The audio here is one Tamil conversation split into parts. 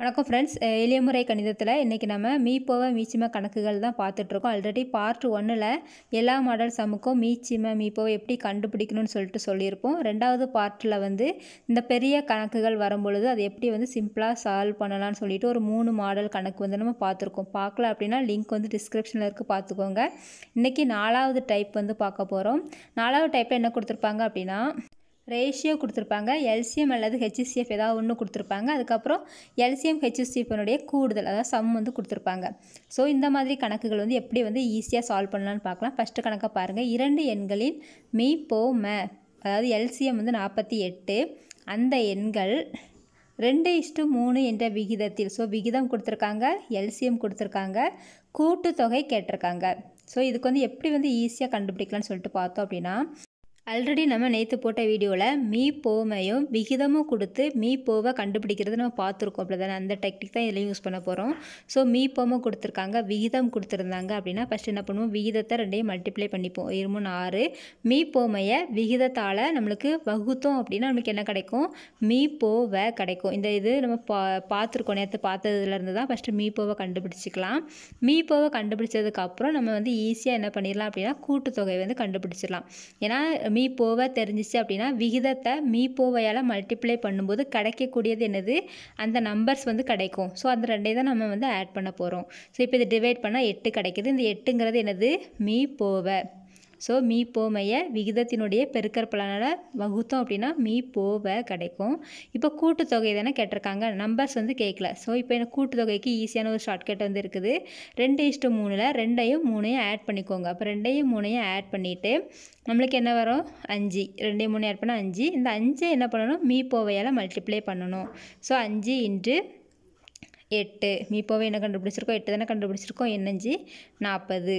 வணக்கம் ஃப்ரெண்ட்ஸ் முறை கணிதத்தில் இன்றைக்கி நம்ம மீப்போவ மீச்சிம கணக்குகள் தான் பார்த்துட்ருக்கோம் ஆல்ரெடி பார்ட் ஒன்றில் எல்லா மாடல் சமுக்கும் மீச்சிம மீப்போவை எப்படி கண்டுபிடிக்கணும்னு சொல்லிட்டு சொல்லியிருப்போம் ரெண்டாவது பார்ட்டில் வந்து இந்த பெரிய கணக்குகள் வரும்பொழுது அது எப்படி வந்து சிம்பிளாக சால்வ் பண்ணலாம்னு சொல்லிட்டு ஒரு மூணு மாடல் கணக்கு வந்து நம்ம பார்த்துருக்கோம் பார்க்கல அப்படின்னா லிங்க் வந்து டிஸ்கிரிப்ஷனில் இருக்குது பார்த்துக்கோங்க இன்றைக்கி நாலாவது டைப் வந்து பார்க்க போகிறோம் நாலாவது டைப்பில் என்ன கொடுத்துருப்பாங்க அப்படின்னா ரேஷியோ கொடுத்துருப்பாங்க எல்சிஎம் அல்லது ஹெச்சிசிஎஃப் ஏதாவது ஒன்று கொடுத்துருப்பாங்க அதுக்கப்புறம் எல்சிஎம் ஹெச்சிசிஎஃப்னுடைய கூடுதல் அதாவது சம் வந்து கொடுத்துருப்பாங்க ஸோ இந்த மாதிரி கணக்குகள் வந்து எப்படி வந்து ஈஸியாக சால்வ் பண்ணலான்னு பார்க்கலாம் ஃபஸ்ட்டு கணக்கை பாருங்கள் இரண்டு எண்களின் மெய் போ அதாவது எல்சிஎம் வந்து நாற்பத்தி எட்டு அந்த எண்கள் ரெண்டு இஷ்டு மூணு என்ற விகிதத்தில் ஸோ விகிதம் கொடுத்துருக்காங்க எல்சிஎம் கொடுத்துருக்காங்க கூட்டுத்தொகை கேட்டிருக்காங்க ஸோ இதுக்கு வந்து எப்படி வந்து ஈஸியாக கண்டுபிடிக்கலான்னு சொல்லிட்டு பார்த்தோம் அப்படின்னா ஆல்ரெடி நம்ம நேற்று போட்ட வீடியோவில் மீ போமையும் விகிதமும் கொடுத்து மீ போவை கண்டுபிடிக்கிறது நம்ம பார்த்துருக்கோம் அப்படி தானே அந்த டெக்னிக் தான் இதில் யூஸ் பண்ண போகிறோம் ஸோ மீ போமை கொடுத்துருக்காங்க விகிதம் கொடுத்துருந்தாங்க அப்படின்னா ஃபஸ்ட் என்ன பண்ணுவோம் விகிதத்தை ரெண்டையும் மல்டிப்ளை பண்ணிப்போம் இருமூணு ஆறு மீ போமையை விகிதத்தால் நம்மளுக்கு வகுத்தோம் அப்படின்னா நம்மளுக்கு என்ன கிடைக்கும் மீ போவை கிடைக்கும் இந்த இது நம்ம பா பார்த்துருக்கோம் நேற்று பார்த்ததுலேருந்து தான் ஃபஸ்ட்டு மீ போவை கண்டுபிடிச்சிக்கலாம் மீ போவை கண்டுபிடிச்சதுக்கப்புறம் நம்ம வந்து ஈஸியாக என்ன பண்ணிடலாம் அப்படின்னா கூட்டுத்தொகை வந்து கண்டுபிடிச்சிடலாம் ஏன்னா மீப்போவை தெரிஞ்சிச்சு அப்படின்னா விகிதத்தை மீப்போவையால் மல்டிப்ளை பண்ணும்போது கிடைக்கக்கூடியது என்னது அந்த நம்பர்ஸ் வந்து கிடைக்கும் ஸோ அந்த ரெண்டையும் தான் நம்ம வந்து ஆட் பண்ண போகிறோம் ஸோ இப்போ இது டிவைட் பண்ணால் எட்டு கிடைக்கிது இந்த எட்டுங்கிறது என்னது மீப்போவை ஸோ மீ போமையை விகிதத்தினுடைய பெருக்கற்பலனால் வகுத்தோம் அப்படின்னா மீ போவை கிடைக்கும் இப்போ கூட்டுத்தொகை தானே கேட்டிருக்காங்க நம்பர்ஸ் வந்து கேட்கல ஸோ இப்போ எனக்கு கூட்டுத்தொகைக்கு ஈஸியான ஒரு ஷார்ட்கட் வந்து இருக்குது ரெண்டு இஷ்டு மூணில் ரெண்டையும் மூணையும் ஆட் பண்ணிக்கோங்க அப்போ ரெண்டையும் மூணையும் ஆட் பண்ணிவிட்டு நம்மளுக்கு என்ன வரும் அஞ்சு ரெண்டையும் மூணு ஆட் பண்ணால் அஞ்சு இந்த அஞ்சை என்ன பண்ணணும் மீ போவையால் மல்டிப்ளை பண்ணணும் ஸோ அஞ்சு இன்ட்டு எட்டு மீ போவை என்ன கண்டுபிடிச்சிருக்கோம் எட்டு தானே கண்டுபிடிச்சிருக்கோம் என்னஞ்சு நாற்பது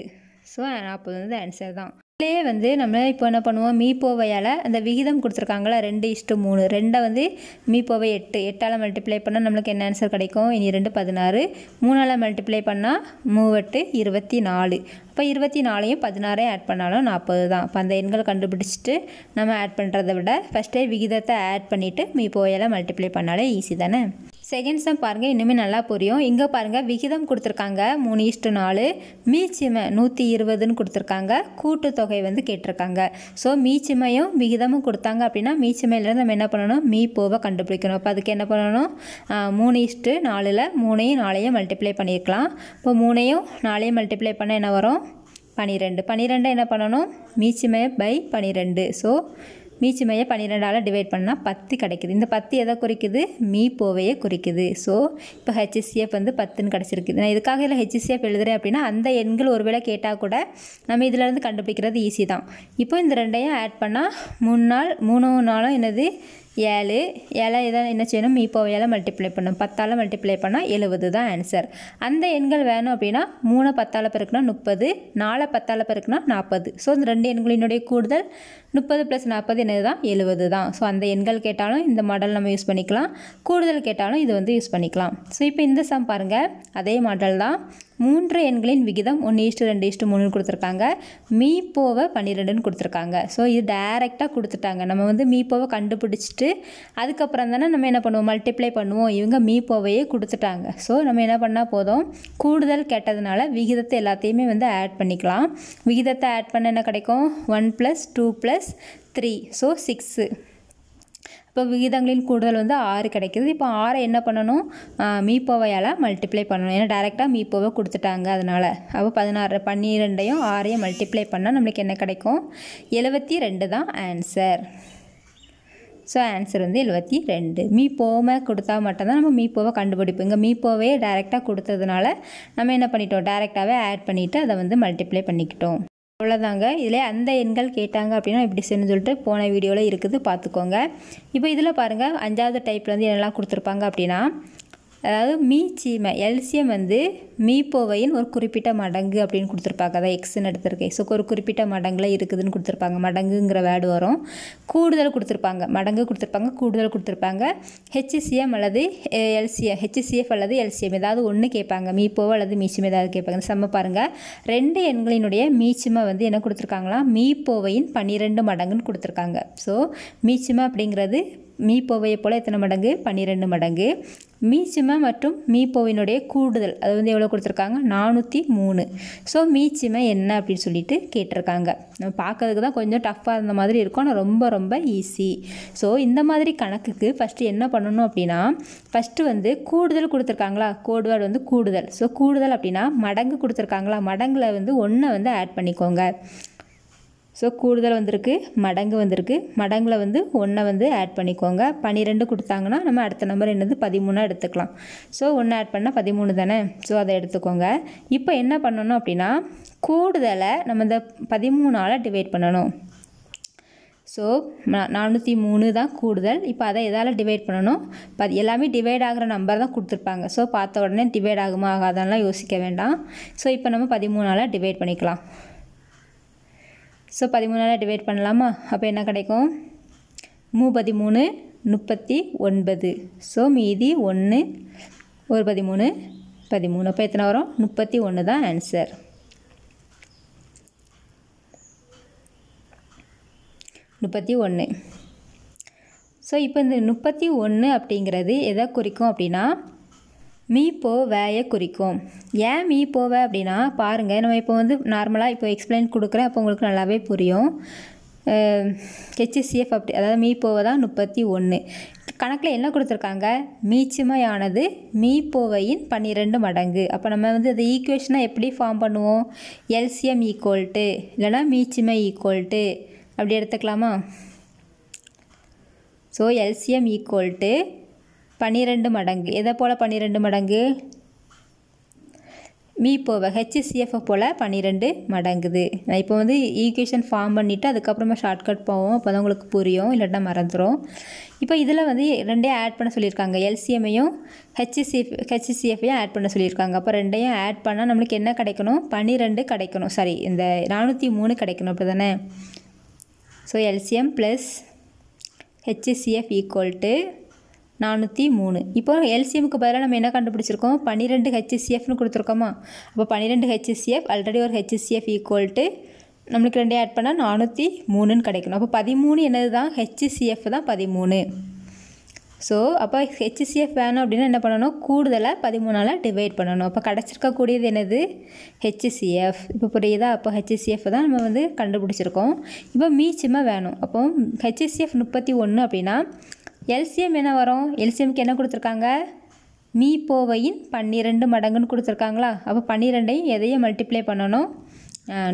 ஸோ நாற்பது வந்து ஆன்சர் தான் இதுலேயே வந்து நம்ம இப்போ என்ன பண்ணுவோம் மீப்போவையால் அந்த விகிதம் கொடுத்துருக்காங்களா ரெண்டு இஷ்டு மூணு ரெண்டை வந்து மீப்போவை எட்டு எட்டால் மல்டிப்ளை பண்ணால் நம்மளுக்கு என்ன ஆன்சர் கிடைக்கும் இனி ரெண்டு பதினாறு மூணால் மல்டிப்ளை பண்ணால் மூவெட்டு இருபத்தி நாலு அப்போ இருபத்தி நாலையும் பதினாறையும் ஆட் பண்ணாலும் நாற்பது தான் அப்போ அந்த எண்கள் கண்டுபிடிச்சிட்டு நம்ம ஆட் பண்ணுறத விட ஃபஸ்ட்டே விகிதத்தை ஆட் பண்ணிவிட்டு மீப்போவையால் மல்டிப்ளை பண்ணாலே ஈஸி தானே செகண்ட்ஸ் தான் பாருங்கள் இன்னுமே நல்லா புரியும் இங்கே பாருங்கள் விகிதம் கொடுத்துருக்காங்க மூணு இஷ்டு நாலு மீச்சிமை நூற்றி இருபதுன்னு கொடுத்துருக்காங்க கூட்டுத்தொகை வந்து கேட்டிருக்காங்க ஸோ மீச்சிமையும் விகிதமும் கொடுத்தாங்க அப்படின்னா மீச்சிமையிலேருந்து நம்ம என்ன பண்ணணும் மீ போவை கண்டுபிடிக்கணும் இப்போ அதுக்கு என்ன பண்ணணும் மூணு இஷ்டு நாலில் மூணையும் நாளையும் மல்டிப்ளை பண்ணியிருக்கலாம் இப்போ மூணையும் நாளையும் மல்டிப்ளை பண்ணால் என்ன வரும் பனிரெண்டு பனிரெண்டை என்ன பண்ணணும் மீச்சிமை பை பனிரெண்டு ஸோ மீச்சுமையை பன்னிரெண்டால் டிவைட் பண்ணால் பத்து கிடைக்குது இந்த பத்து எதை குறிக்குது மீ போவையை குறிக்குது ஸோ இப்போ ஹெச்எஸ்சிஎஃப் வந்து பத்துன்னு கிடச்சிருக்குது நான் இதுக்காக இல்லை ஹெச்சிசிஎஃப் எழுதுகிறேன் அப்படின்னா அந்த எண்கள் ஒருவேளை கேட்டால் கூட நம்ம இதிலேருந்து கண்டுபிடிக்கிறது ஈஸி தான் இப்போ இந்த ரெண்டையும் ஆட் பண்ணால் மூணு நாள் மூணு நாளும் என்னது ஏழு ஏழை இதை என்ன செய்யணும் இப்போ ஏழை மல்டிப்ளை பண்ணும் பத்தால் மல்டிப்ளை பண்ணால் எழுபது தான் ஆன்சர் அந்த எண்கள் வேணும் அப்படின்னா மூணை பத்தால் பெருக்குனா முப்பது நாலு பத்தால் பெருக்குனா நாற்பது ஸோ இந்த ரெண்டு எண்களினுடைய கூடுதல் முப்பது ப்ளஸ் நாற்பது என்னது தான் எழுபது தான் ஸோ அந்த எண்கள் கேட்டாலும் இந்த மாடல் நம்ம யூஸ் பண்ணிக்கலாம் கூடுதல் கேட்டாலும் இது வந்து யூஸ் பண்ணிக்கலாம் ஸோ இப்போ இந்த சம் பாருங்கள் அதே மாடல் தான் மூன்று எண்களின் விகிதம் ஒன்று இஷ்டு ரெண்டு இஷ்டு மூணு கொடுத்துருக்காங்க போவை பன்னிரெண்டுன்னு கொடுத்துருக்காங்க ஸோ இது டைரெக்டாக கொடுத்துட்டாங்க நம்ம வந்து போவை கண்டுபிடிச்சிட்டு அதுக்கப்புறம் தானே நம்ம என்ன பண்ணுவோம் மல்டிப்ளை பண்ணுவோம் இவங்க போவையே கொடுத்துட்டாங்க ஸோ நம்ம என்ன பண்ணால் போதும் கூடுதல் கெட்டதுனால விகிதத்தை எல்லாத்தையுமே வந்து ஆட் பண்ணிக்கலாம் விகிதத்தை ஆட் பண்ண என்ன கிடைக்கும் one plus two plus three so six இப்போ விகிதங்களின் கூடுதல் வந்து ஆறு கிடைக்கிது இப்போ ஆறை என்ன பண்ணணும் மீப்போவையால் மல்டிப்ளை பண்ணணும் ஏன்னா டேரெக்டாக மீப்போவை கொடுத்துட்டாங்க அதனால் அப்போ பதினாறு பன்னிரெண்டையும் ஆறையும் மல்டிப்ளை பண்ணால் நம்மளுக்கு என்ன கிடைக்கும் எழுபத்தி ரெண்டு தான் ஆன்சர் ஸோ ஆன்சர் வந்து எழுபத்தி ரெண்டு மீப்போவை கொடுத்தா மட்டும்தான் நம்ம மீப்போவை கண்டுபிடிப்போம் இங்கே மீப்போவே டேரெக்டாக கொடுத்ததுனால நம்ம என்ன பண்ணிட்டோம் டேரெக்டாகவே ஆட் பண்ணிவிட்டு அதை வந்து மல்டிப்ளை பண்ணிக்கிட்டோம் அவ்வளோதாங்க இதில் அந்த எண்கள் கேட்டாங்க அப்படின்னா இப்படி செய்யணும்னு சொல்லிட்டு போன வீடியோவில் இருக்குது பார்த்துக்கோங்க இப்போ இதில் பாருங்கள் அஞ்சாவது டைப்பில் வந்து என்னெல்லாம் கொடுத்துருப்பாங்க அப்படின்னா அதாவது மீச்சீமை எல்சியம் வந்து மீ போவையின் ஒரு குறிப்பிட்ட மடங்கு அப்படின்னு கொடுத்துருப்பாங்க அதான் எக்ஸ்ன்னு எடுத்திருக்கேன் ஸோ ஒரு குறிப்பிட்ட மடங்கில் இருக்குதுன்னு கொடுத்துருப்பாங்க மடங்குங்கிற வேர்டு வரும் கூடுதல் கொடுத்துருப்பாங்க மடங்கு கொடுத்துருப்பாங்க கூடுதல் கொடுத்துருப்பாங்க ஹெச்சிசிஎம் அல்லது எல்சிஎம் ஹெச்சிசிஎஃப் அல்லது எல்சிஎம் ஏதாவது ஒன்று கேட்பாங்க மீ மீப்போவோ அல்லது மீச்சியம் ஏதாவது கேட்பாங்க செம்ம பாருங்கள் ரெண்டு எண்களினுடைய மீச்சிமை வந்து என்ன கொடுத்துருக்காங்களா மீப்போவையின் பன்னிரெண்டு மடங்குன்னு கொடுத்துருக்காங்க ஸோ மீச்சிமை அப்படிங்கிறது மீ போவையை போல் எத்தனை மடங்கு பன்னிரெண்டு மடங்கு மீச்சிம மற்றும் மீப்போவினுடைய கூடுதல் அது வந்து எவ்வளோ கொடுத்துருக்காங்க நானூற்றி மூணு ஸோ மீச்சிம என்ன அப்படின்னு சொல்லிட்டு கேட்டிருக்காங்க நம்ம பார்க்கறதுக்கு தான் கொஞ்சம் டஃப்பாக இருந்த மாதிரி இருக்கும் ஆனால் ரொம்ப ரொம்ப ஈஸி ஸோ இந்த மாதிரி கணக்குக்கு ஃபஸ்ட்டு என்ன பண்ணணும் அப்படின்னா ஃபஸ்ட்டு வந்து கூடுதல் கொடுத்துருக்காங்களா கோடுவேர்டு வந்து கூடுதல் ஸோ கூடுதல் அப்படின்னா மடங்கு கொடுத்துருக்காங்களா மடங்கில் வந்து ஒன்றை வந்து ஆட் பண்ணிக்கோங்க ஸோ கூடுதல் வந்திருக்கு மடங்கு வந்திருக்கு மடங்கில் வந்து ஒன்றை வந்து ஆட் பண்ணிக்கோங்க பன்னிரெண்டு கொடுத்தாங்கன்னா நம்ம அடுத்த நம்பர் என்னது பதிமூணாக எடுத்துக்கலாம் ஸோ ஒன்று ஆட் பண்ணால் பதிமூணு தானே ஸோ அதை எடுத்துக்கோங்க இப்போ என்ன பண்ணணும் அப்படின்னா கூடுதலை நம்ம இந்த பதிமூணால் டிவைட் பண்ணணும் ஸோ நானூற்றி மூணு தான் கூடுதல் இப்போ அதை எதால் டிவைட் பண்ணணும் ப எல்லாமே டிவைட் ஆகிற நம்பர் தான் கொடுத்துருப்பாங்க ஸோ பார்த்த உடனே டிவைட் ஆகுமா ஆகாதான்லாம் யோசிக்க வேண்டாம் ஸோ இப்போ நம்ம பதிமூணால் டிவைட் பண்ணிக்கலாம் ஸோ பதிமூணால் டிவைட் பண்ணலாமா அப்போ என்ன கிடைக்கும் மூ பதிமூணு முப்பத்தி ஒன்பது ஸோ மீதி ஒன்று ஒரு பதிமூணு பதிமூணு அப்போ எத்தனை வரும் முப்பத்தி ஒன்று தான் ஆன்சர் முப்பத்தி ஒன்று ஸோ இப்போ இந்த முப்பத்தி ஒன்று அப்படிங்கிறது எதை குறிக்கும் அப்படின்னா மீ போவையை குறிக்கும் ஏன் மீ போவே அப்படின்னா பாருங்கள் நம்ம இப்போ வந்து நார்மலாக இப்போ எக்ஸ்பிளைன் கொடுக்குறேன் அப்போ உங்களுக்கு நல்லாவே புரியும் ஹெச்சிசிஎஃப் அப்படி அதாவது மீ போவை தான் முப்பத்தி ஒன்று கணக்கில் என்ன கொடுத்துருக்காங்க மீச்சுமையானது போவையின் பன்னிரெண்டு மடங்கு அப்போ நம்ம வந்து அது ஈக்குவேஷனை எப்படி ஃபார்ம் பண்ணுவோம் எல்சிஎம் ஈக்குவல்ட்டு இல்லைனா மீச்சுமை ஈக்குவல்ட்டு அப்படி எடுத்துக்கலாமா ஸோ எல்சிஎம் ஈக்குவல்ட்டு பன்னிரெண்டு மடங்கு எதை போல் பன்னிரெண்டு மடங்கு மீ போவ ஹெச்சிசிஎஃப் போல் பன்னிரெண்டு மடங்குது நான் இப்போ வந்து ஈக்குவேஷன் ஃபார்ம் பண்ணிவிட்டு அதுக்கப்புறமா ஷார்ட்கட் போவோம் அப்போ தான் உங்களுக்கு புரியும் இல்லைன்னா மறந்துடும் இப்போ இதில் வந்து ரெண்டே ஆட் பண்ண சொல்லியிருக்காங்க எல்சிஎம்மையும் ஹெச்சிசிஎஃப் ஹெச்சிசிஎஃப்பையும் ஆட் பண்ண சொல்லியிருக்காங்க அப்போ ரெண்டையும் ஆட் பண்ணால் நம்மளுக்கு என்ன கிடைக்கணும் பன்னிரெண்டு கிடைக்கணும் சாரி இந்த நானூற்றி மூணு கிடைக்கணும் அப்படி தானே so LCM plus HCCF equal to நானூற்றி மூணு இப்போ எல்சிஎம்க்கு பதிலாக நம்ம என்ன கண்டுபிடிச்சிருக்கோம் பன்னிரெண்டு ஹெச்எஸ்சிஎஃப்னு கொடுத்துருக்கோமா அப்போ பன்னிரெண்டு ஹெச்எஸ்சிஎஃப் ஆல்ரெடி ஒரு ஹெச்எஸ்சிஎஃப் ஈக்குவல் டு நம்மளுக்கு ரெண்டே ஆட் பண்ணால் நானூற்றி மூணுன்னு கிடைக்கணும் அப்போ பதிமூணு என்னது தான் ஹெச்சிசிஎஃப் தான் பதிமூணு ஸோ அப்போ ஹெச்சிசிஎஃப் வேணும் அப்படின்னா என்ன பண்ணணும் கூடுதலாக பதிமூணால் டிவைட் பண்ணணும் அப்போ கிடச்சிருக்கக்கூடியது என்னது ஹெச்சிசிஎஃப் இப்போ புரியுதா அப்போ ஹெச்சிசிஎஃப் தான் நம்ம வந்து கண்டுபிடிச்சிருக்கோம் இப்போ மீச்சமாக வேணும் அப்போ ஹெச்சிசிஎஃப் முப்பத்தி ஒன்று அப்படின்னா எல்சியம் என்ன வரும் எல்சியம்க்கு என்ன கொடுத்துருக்காங்க மீ போவையின் பன்னிரெண்டு மடங்குன்னு கொடுத்துருக்காங்களா அப்போ பன்னிரெண்டையும் எதையும் மல்டிப்ளை பண்ணணும்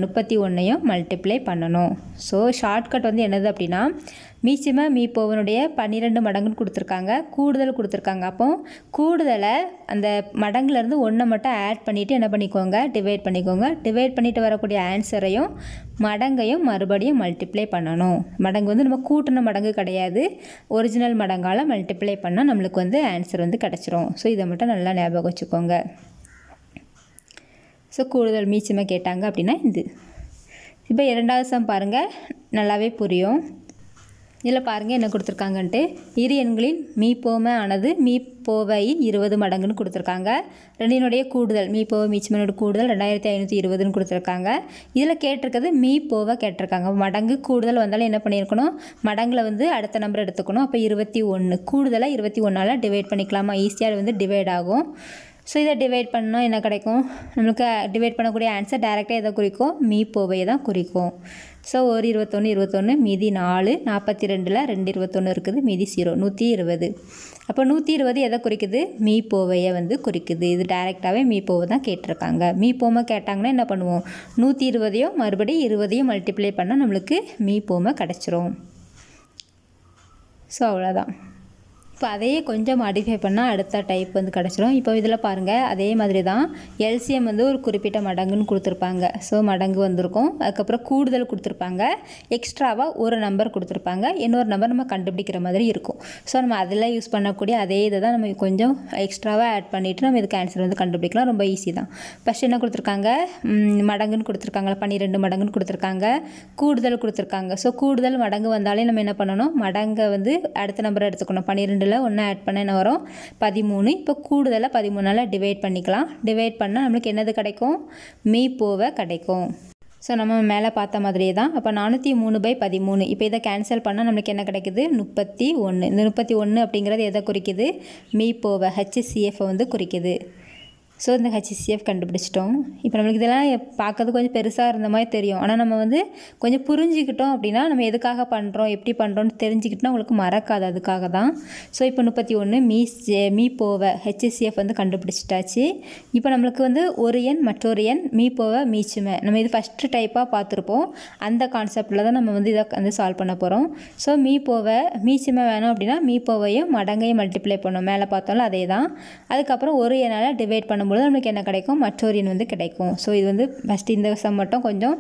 முப்பத்தி ஒன்றையும் மல்டிப்ளை பண்ணணும் ஸோ ஷார்ட்கட் வந்து என்னது அப்படின்னா மீச்சமாக மீப்போவனுடைய பன்னிரெண்டு மடங்குன்னு கொடுத்துருக்காங்க கூடுதல் கொடுத்துருக்காங்க அப்போ கூடுதலை அந்த மடங்குலேருந்து ஒன்றை மட்டும் ஆட் பண்ணிவிட்டு என்ன பண்ணிக்கோங்க டிவைட் பண்ணிக்கோங்க டிவைட் பண்ணிவிட்டு வரக்கூடிய ஆன்சரையும் மடங்கையும் மறுபடியும் மல்டிப்ளை பண்ணணும் மடங்கு வந்து நம்ம கூட்டின மடங்கு கிடையாது ஒரிஜினல் மடங்கால் மல்டிப்ளை பண்ணால் நம்மளுக்கு வந்து ஆன்சர் வந்து கிடச்சிரும் ஸோ இதை மட்டும் நல்லா ஞாபகம் வச்சுக்கோங்க ஸோ கூடுதல் மீச்சமாக கேட்டாங்க அப்படின்னா இது இப்போ இரண்டாவது சம் பாருங்கள் நல்லாவே புரியும் இதில் பாருங்கள் என்ன கொடுத்துருக்காங்கன்ட்டு இரு எண்களின் மீ போம ஆனது மீ இருபது மடங்குன்னு கொடுத்துருக்காங்க ரெண்டினுடைய கூடுதல் மீ மீச்சமனோட கூடுதல் ரெண்டாயிரத்தி ஐநூற்றி இருபதுன்னு கொடுத்துருக்காங்க இதில் கேட்டிருக்கிறது மீ கேட்டிருக்காங்க மடங்கு கூடுதல் வந்தாலும் என்ன பண்ணியிருக்கணும் மடங்கில் வந்து அடுத்த நம்பர் எடுத்துக்கணும் அப்போ இருபத்தி ஒன்று கூடுதலாக இருபத்தி ஒன்றால் டிவைட் பண்ணிக்கலாமா ஈஸியாக வந்து டிவைட் ஆகும் ஸோ இதை டிவைட் பண்ணால் என்ன கிடைக்கும் நம்மளுக்கு டிவைட் பண்ணக்கூடிய ஆன்சர் டைரெக்டாக எதை குறிக்கும் மீ போவையை தான் குறிக்கும் ஸோ ஒரு இருபத்தொன்று இருபத்தொன்று மீதி நாலு நாற்பத்தி ரெண்டில் ரெண்டு இருபத்தொன்று இருக்குது மீதி ஜீரோ நூற்றி இருபது அப்போ நூற்றி இருபது எதை குறிக்குது மீப்போவையை வந்து குறிக்குது இது டைரெக்டாகவே மீப்போவை தான் கேட்டிருக்காங்க மீப்போமை கேட்டாங்கன்னா என்ன பண்ணுவோம் நூற்றி இருபதையும் மறுபடியும் இருபதையும் மல்டிப்ளை பண்ணால் நம்மளுக்கு மீப்போமை கிடச்சிரும் ஸோ அவ்வளோதான் இப்போ அதையே கொஞ்சம் மாடிஃபை பண்ணால் அடுத்த டைப் வந்து கிடச்சிரும் இப்போ இதில் பாருங்கள் அதே மாதிரி தான் எல்சிஎம் வந்து ஒரு குறிப்பிட்ட மடங்குன்னு கொடுத்துருப்பாங்க ஸோ மடங்கு வந்திருக்கும் அதுக்கப்புறம் கூடுதல் கொடுத்துருப்பாங்க எக்ஸ்ட்ராவாக ஒரு நம்பர் கொடுத்துருப்பாங்க இன்னொரு நம்பர் நம்ம கண்டுபிடிக்கிற மாதிரி இருக்கும் ஸோ நம்ம அதில் யூஸ் பண்ணக்கூடிய அதே இதை தான் நம்ம கொஞ்சம் எக்ஸ்ட்ராவாக ஆட் பண்ணிவிட்டு நம்ம இதுக்கு ஆன்சர் வந்து கண்டுபிடிக்கலாம் ரொம்ப ஈஸி தான் ஃபஸ்ட் என்ன கொடுத்துருக்காங்க மடங்குன்னு கொடுத்துருக்காங்களா பன்னிரெண்டு மடங்குன்னு கொடுத்துருக்காங்க கூடுதல் கொடுத்துருக்காங்க ஸோ கூடுதல் மடங்கு வந்தாலே நம்ம என்ன பண்ணணும் மடங்கை வந்து அடுத்த நம்பர் எடுத்துக்கணும் பன்னிரெண்டு ரெண்டில் ஒன்று ஆட் பண்ண என்ன வரும் பதிமூணு இப்போ கூடுதலாக பதிமூணால் டிவைட் பண்ணிக்கலாம் டிவைட் பண்ணால் நம்மளுக்கு என்னது கிடைக்கும் மீப்போவை கிடைக்கும் ஸோ நம்ம மேலே பார்த்த மாதிரியே தான் அப்போ நானூற்றி மூணு பை பதிமூணு இப்போ இதை கேன்சல் பண்ணால் நம்மளுக்கு என்ன கிடைக்குது முப்பத்தி ஒன்று இந்த முப்பத்தி ஒன்று அப்படிங்கிறது எதை குறிக்குது மீப்போவை ஹெச்சிசிஎஃப்பை வந்து குறிக்குது ஸோ இந்த ஹெச்சிசிஎஃப் கண்டுபிடிச்சிட்டோம் இப்போ நம்மளுக்கு இதெல்லாம் பார்க்கறது கொஞ்சம் பெருசாக இருந்த மாதிரி தெரியும் ஆனால் நம்ம வந்து கொஞ்சம் புரிஞ்சுக்கிட்டோம் அப்படின்னா நம்ம எதுக்காக பண்ணுறோம் எப்படி பண்ணுறோன்னு தெரிஞ்சுக்கிட்டோம்னா உங்களுக்கு மறக்காது அதுக்காக தான் ஸோ இப்போ முப்பத்தி ஒன்று மீ மீ போவை ஹெச்சிசிஎஃப் வந்து கண்டுபிடிச்சிட்டாச்சு இப்போ நம்மளுக்கு வந்து ஒரு எண் மற்றொரு எண் மீ போவை மீச்சுமை நம்ம இது ஃபஸ்ட்டு டைப்பாக பார்த்துருப்போம் அந்த கான்செப்டில் தான் நம்ம வந்து இதை வந்து சால்வ் பண்ண போகிறோம் ஸோ மீ போவை மீச்சுமை வேணும் அப்படின்னா மீ போவையும் மடங்கையும் மல்டிப்ளை பண்ணோம் மேலே பார்த்தோம்ல அதே தான் அதுக்கப்புறம் ஒரு எண்ணால் டிவைட் பண்ண பண்ணும்பொழுது நம்மளுக்கு என்ன கிடைக்கும் மற்றோரியன் வந்து கிடைக்கும் ஸோ இது வந்து ஃபஸ்ட்டு இந்த வருஷம் மட்டும் கொஞ்சம்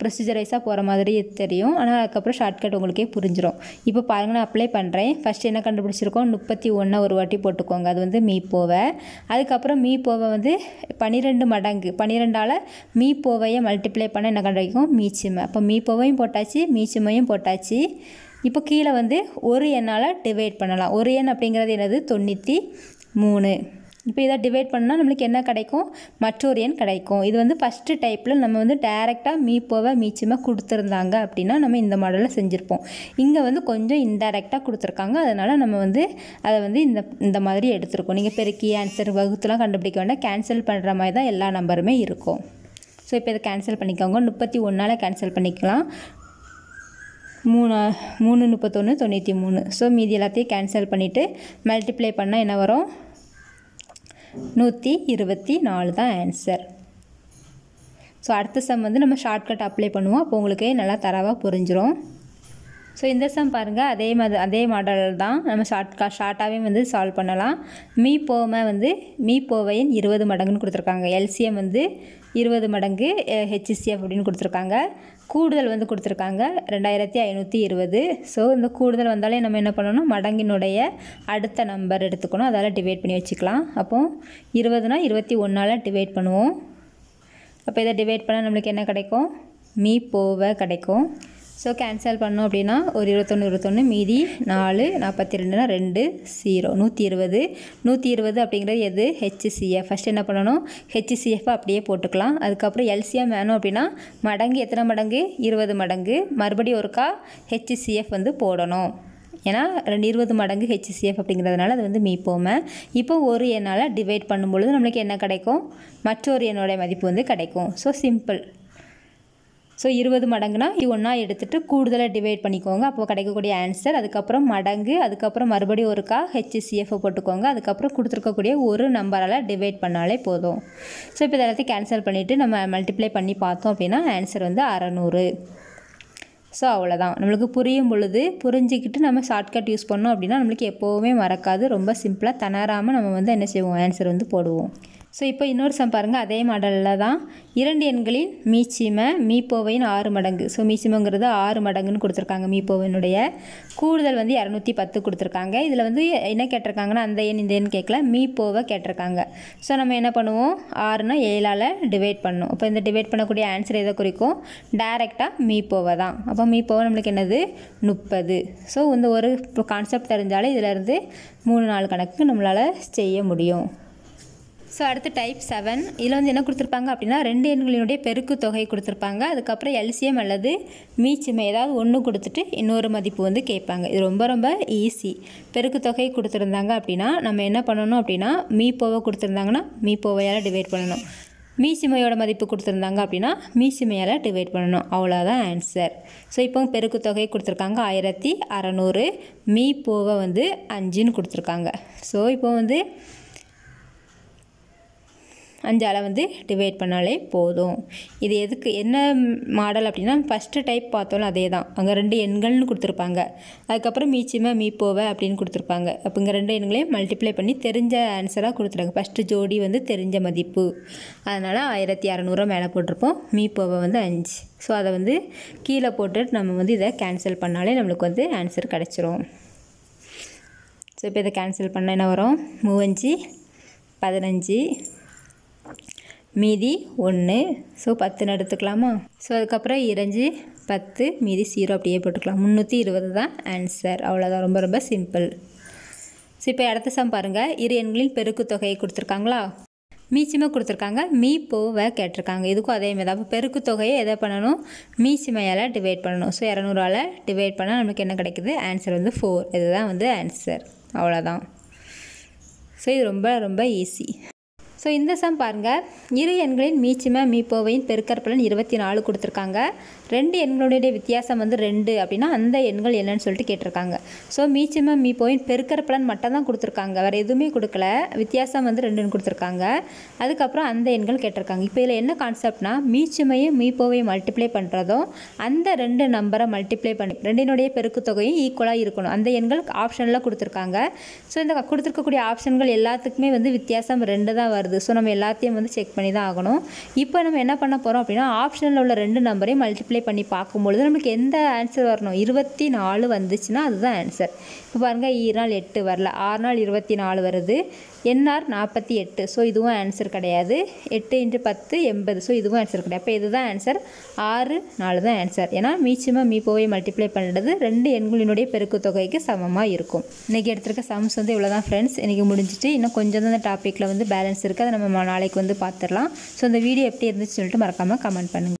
ப்ரொசீஜரைஸாக போகிற மாதிரி தெரியும் ஆனால் அதுக்கப்புறம் ஷார்ட்கட் உங்களுக்கே புரிஞ்சிடும் இப்போ பாருங்கள் நான் அப்ளை பண்ணுறேன் ஃபஸ்ட்டு என்ன கண்டுபிடிச்சிருக்கோம் முப்பத்தி ஒன்றை ஒரு வாட்டி போட்டுக்கோங்க அது வந்து மீ போவை அதுக்கப்புறம் மீ போவை வந்து பன்னிரெண்டு மடங்கு பன்னிரெண்டால் மீ போவையை மல்டிப்ளை பண்ண என்ன கண்டுபிடிக்கும் மீச்சிமை அப்போ மீ போவையும் போட்டாச்சு மீச்சிமையும் போட்டாச்சு இப்போ கீழே வந்து ஒரு எண்ணால் டிவைட் பண்ணலாம் ஒரு எண் அப்படிங்கிறது என்னது தொண்ணூற்றி மூணு இப்போ இதை டிவைட் பண்ணால் நம்மளுக்கு என்ன கிடைக்கும் மற்றொரு எண் கிடைக்கும் இது வந்து ஃபஸ்ட்டு டைப்பில் நம்ம வந்து டேரெக்டாக மீப்போவை மீச்சமாக கொடுத்துருந்தாங்க அப்படின்னா நம்ம இந்த மாடலில் செஞ்சுருப்போம் இங்கே வந்து கொஞ்சம் இன்டெரக்டாக கொடுத்துருக்காங்க அதனால் நம்ம வந்து அதை வந்து இந்த இந்த மாதிரி எடுத்துருக்கோம் நீங்கள் பெருக்கி ஆன்சர் வகுத்துலாம் கண்டுபிடிக்க வேண்டாம் கேன்சல் பண்ணுற மாதிரி தான் எல்லா நம்பருமே இருக்கும் ஸோ இப்போ இதை கேன்சல் பண்ணிக்கோங்க முப்பத்தி ஒன்றால் கேன்சல் பண்ணிக்கலாம் மூணு மூணு முப்பத்தொன்று தொண்ணூற்றி மூணு ஸோ மீதி எல்லாத்தையும் கேன்சல் பண்ணிவிட்டு மல்டிப்ளை பண்ணால் என்ன வரும் நூற்றி இருபத்தி நாலு தான் ஆன்சர் ஸோ அடுத்த சம் வந்து நம்ம ஷார்ட்கட் அப்ளை பண்ணுவோம் அப்போ உங்களுக்கு நல்லா தரவாக புரிஞ்சிடும் ஸோ இந்த சம் பாருங்கள் அதே மாதிரி அதே மாடல் தான் நம்ம ஷார்ட்கா ஷார்ட்டாகவே வந்து சால்வ் பண்ணலாம் மீ போமை வந்து மீ போவையின் இருபது மடங்குன்னு கொடுத்துருக்காங்க எல்சிஎம் வந்து இருபது மடங்கு ஹெச்சிசிஎஃப் அப்படின்னு கொடுத்துருக்காங்க கூடுதல் வந்து கொடுத்துருக்காங்க ரெண்டாயிரத்தி ஐநூற்றி இருபது ஸோ இந்த கூடுதல் வந்தாலே நம்ம என்ன பண்ணணும் மடங்கினுடைய அடுத்த நம்பர் எடுத்துக்கணும் அதால் டிவைட் பண்ணி வச்சுக்கலாம் அப்போது இருபதுனா இருபத்தி ஒன்றால் டிவைட் பண்ணுவோம் அப்போ இதை டிவைட் பண்ணால் நம்மளுக்கு என்ன கிடைக்கும் மீ போவை கிடைக்கும் ஸோ கேன்சல் பண்ணோம் அப்படின்னா ஒரு இருபத்தொன்று இருபத்தொன்று மீதி நாலு நாற்பத்தி ரெண்டுனா ரெண்டு ஜீரோ நூற்றி இருபது நூற்றி இருபது அப்படிங்கிறது எது ஹெச்சிசிஎஃப் ஃபஸ்ட் என்ன பண்ணணும் ஹெச்சிசிஎஃப் அப்படியே போட்டுக்கலாம் அதுக்கப்புறம் எல்சிஎம் வேணும் அப்படின்னா மடங்கு எத்தனை மடங்கு இருபது மடங்கு மறுபடியும் ஒருக்கா ஹெச்சிசிஎஃப் வந்து போடணும் ஏன்னா ரெண்டு இருபது மடங்கு ஹெச்சிசிஎஃப் அப்படிங்கிறதுனால அது வந்து மீப்போமே இப்போ ஒரு எண்ணால் டிவைட் பண்ணும்பொழுது நம்மளுக்கு என்ன கிடைக்கும் மற்றொரு எண்ணோடைய மதிப்பு வந்து கிடைக்கும் ஸோ சிம்பிள் ஸோ இருபது மடங்குனா இது ஒன்றா எடுத்துகிட்டு கூடுதலாக டிவைட் பண்ணிக்கோங்க அப்போ கிடைக்கக்கூடிய ஆன்சர் அதுக்கப்புறம் மடங்கு அதுக்கப்புறம் மறுபடியும் ஒருக்கா ஹெச்சிசிஎஃப் போட்டுக்கோங்க அதுக்கப்புறம் கொடுத்துருக்கக்கூடிய ஒரு நம்பரால் டிவைட் பண்ணாலே போதும் ஸோ இப்போ இதை எல்லாத்தையும் கேன்சல் பண்ணிவிட்டு நம்ம மல்டிப்ளை பண்ணி பார்த்தோம் அப்படின்னா ஆன்சர் வந்து அறநூறு ஸோ அவ்வளோதான் நம்மளுக்கு புரியும் பொழுது புரிஞ்சிக்கிட்டு நம்ம ஷார்ட்கட் யூஸ் பண்ணோம் அப்படின்னா நம்மளுக்கு எப்போவுமே மறக்காது ரொம்ப சிம்பிளாக தனராமல் நம்ம வந்து என்ன செய்வோம் ஆன்சர் வந்து போடுவோம் ஸோ இப்போ இன்னொரு சம் பாருங்கள் அதே மாடலில் தான் இரண்டு எண்களின் மீச்சிமை மீப்போவையின் ஆறு மடங்கு ஸோ மீச்சிமைங்கிறது ஆறு மடங்குன்னு கொடுத்துருக்காங்க மீப்போவையினுடைய கூடுதல் வந்து இரநூத்தி பத்து கொடுத்துருக்காங்க இதில் வந்து என்ன கேட்டிருக்காங்கன்னா அந்த எண் இந்த எண் கேட்கல மீப்போவை கேட்டிருக்காங்க ஸோ நம்ம என்ன பண்ணுவோம் ஆறுனா ஏழால் டிவைட் பண்ணும் அப்போ இந்த டிவைட் பண்ணக்கூடிய ஆன்சர் எதை குறிக்கும் டைரெக்டாக மீப்போவை தான் அப்போ மீப்போவை நம்மளுக்கு என்னது முப்பது ஸோ இந்த ஒரு கான்செப்ட் தெரிஞ்சாலே இதிலேருந்து மூணு நாலு கணக்கு நம்மளால் செய்ய முடியும் ஸோ அடுத்து டைப் செவன் இதில் வந்து என்ன கொடுத்துருப்பாங்க அப்படின்னா ரெண்டு எண்களினுடைய பெருக்கு தொகை கொடுத்துருப்பாங்க அதுக்கப்புறம் எல்சிஎம் அல்லது மீச்சிமை ஏதாவது ஒன்று கொடுத்துட்டு இன்னொரு மதிப்பு வந்து கேட்பாங்க இது ரொம்ப ரொம்ப ஈஸி பெருக்கு தொகை கொடுத்துருந்தாங்க அப்படின்னா நம்ம என்ன பண்ணணும் அப்படின்னா மீ கொடுத்துருந்தாங்கன்னா மீ டிவைட் பண்ணணும் மீசிமையோட மதிப்பு கொடுத்துருந்தாங்க அப்படின்னா மீசிமையால் டிவைட் பண்ணணும் அவ்வளோதான் ஆன்சர் ஸோ இப்போ பெருக்கு தொகை கொடுத்துருக்காங்க ஆயிரத்தி அறநூறு மீ போவை வந்து அஞ்சுன்னு கொடுத்துருக்காங்க ஸோ இப்போ வந்து அஞ்சால் வந்து டிவைட் பண்ணாலே போதும் இது எதுக்கு என்ன மாடல் அப்படின்னா ஃபஸ்ட்டு டைப் பார்த்தோம்னா அதே தான் அங்கே ரெண்டு எண்கள்னு கொடுத்துருப்பாங்க அதுக்கப்புறம் மீச்சிமா மீப்போவை அப்படின்னு கொடுத்துருப்பாங்க அப்போ இங்கே ரெண்டு எண்களையும் மல்டிப்ளை பண்ணி தெரிஞ்ச ஆன்சராக கொடுத்துருக்காங்க ஃபஸ்ட்டு ஜோடி வந்து தெரிஞ்ச மதிப்பு அதனால் ஆயிரத்தி அறநூறுவா மேலே போட்டிருப்போம் மீப்போவை வந்து அஞ்சு ஸோ அதை வந்து கீழே போட்டுட்டு நம்ம வந்து இதை கேன்சல் பண்ணாலே நம்மளுக்கு வந்து ஆன்சர் கிடச்சிரும் ஸோ இப்போ இதை கேன்சல் பண்ண என்ன வரும் மூவஞ்சு பதினஞ்சு மீதி ஒன்று ஸோ பத்துன்னு எடுத்துக்கலாமா ஸோ அதுக்கப்புறம் இறைஞ்சி பத்து மீதி ஜீரோ அப்படியே போட்டுக்கலாம் முந்நூற்றி இருபது தான் ஆன்சர் அவ்வளோதான் ரொம்ப ரொம்ப சிம்பிள் ஸோ இப்போ அடுத்த சம் பாருங்கள் இரு எண்களின் பெருக்கு தொகையை கொடுத்துருக்காங்களா மீச்சிமை கொடுத்துருக்காங்க மீ போவை கேட்டிருக்காங்க இதுக்கும் அதே மாதிரி தான் இப்போ பெருக்கு தொகையை எதை பண்ணணும் மீச்சிமையால் டிவைட் பண்ணணும் ஸோ இரநூறால் டிவைட் பண்ணால் நமக்கு என்ன கிடைக்குது ஆன்சர் வந்து ஃபோர் இதுதான் வந்து ஆன்சர் அவ்வளோதான் ஸோ இது ரொம்ப ரொம்ப ஈஸி ஸோ இந்த சம் பாருங்கள் இரு எண்களின் மீச்சிம மீப்போவையின் பெருக்கற்பலன் இருபத்தி நாலு கொடுத்துருக்காங்க ரெண்டு எண்களுடைய வித்தியாசம் வந்து ரெண்டு அப்படின்னா அந்த எண்கள் என்னன்னு சொல்லிட்டு கேட்டிருக்காங்க ஸோ மீச்சிம மீப்போவின் பெருக்கற்பலன் மட்டும் தான் கொடுத்துருக்காங்க வேறு எதுவுமே கொடுக்கல வித்தியாசம் வந்து ரெண்டுன்னு கொடுத்துருக்காங்க அதுக்கப்புறம் அந்த எண்கள் கேட்டிருக்காங்க இப்போ இதில் என்ன கான்செப்ட்னா மீச்சிமையும் மீப்போவையும் மல்டிப்ளை பண்ணுறதும் அந்த ரெண்டு நம்பரை மல்டிப்ளை பண்ணி ரெண்டினுடைய பெருக்குத்தொகையும் ஈக்குவலாக இருக்கணும் அந்த எண்கள் ஆப்ஷனில் கொடுத்துருக்காங்க ஸோ இந்த கொடுத்துருக்கக்கூடிய ஆப்ஷன்கள் எல்லாத்துக்குமே வந்து வித்தியாசம் ரெண்டு தான் வருது வருது ஸோ நம்ம எல்லாத்தையும் வந்து செக் பண்ணி தான் ஆகணும் இப்போ நம்ம என்ன பண்ண போகிறோம் அப்படின்னா ஆப்ஷனில் உள்ள ரெண்டு நம்பரையும் மல்டிப்ளை பண்ணி பார்க்கும்பொழுது நமக்கு எந்த ஆன்சர் வரணும் இருபத்தி நாலு வந்துச்சுன்னா அதுதான் ஆன்சர் இப்போ பாருங்கள் e நாள் எட்டு வரல ஆறு நாள் இருபத்தி நாலு வருது என்ஆர் நாற்பத்தி எட்டு ஸோ இதுவும் ஆன்சர் கிடையாது எட்டு இன்ட்டு பத்து எண்பது ஸோ இதுவும் ஆன்சர் கிடையாது அப்போ இதுதான் ஆன்சர் ஆறு நாலு தான் ஆன்சர் ஏன்னா மீ போய் மல்டிப்ளை பண்ணுறது ரெண்டு எண்களினுடைய பெருக்கு தொகைக்கு சமமாக இருக்கும் இன்றைக்கி எடுத்துருக்க சம்ஸ் வந்து இவ்வளோ தான் ஃப்ரெண்ட்ஸ் இன்றைக்கி முடிஞ்சிட்டு இன்னும் கொஞ்சம் தான் இந்த டாப்பிக்கில் வந்து பேலன்ஸ் இருக்குது அதை நம்ம நாளைக்கு வந்து பார்த்துடலாம் ஸோ இந்த வீடியோ எப்படி இருந்துச்சு சொல்லிட்டு மறக்காமல் கமெண்ட் பண்ணுங்கள்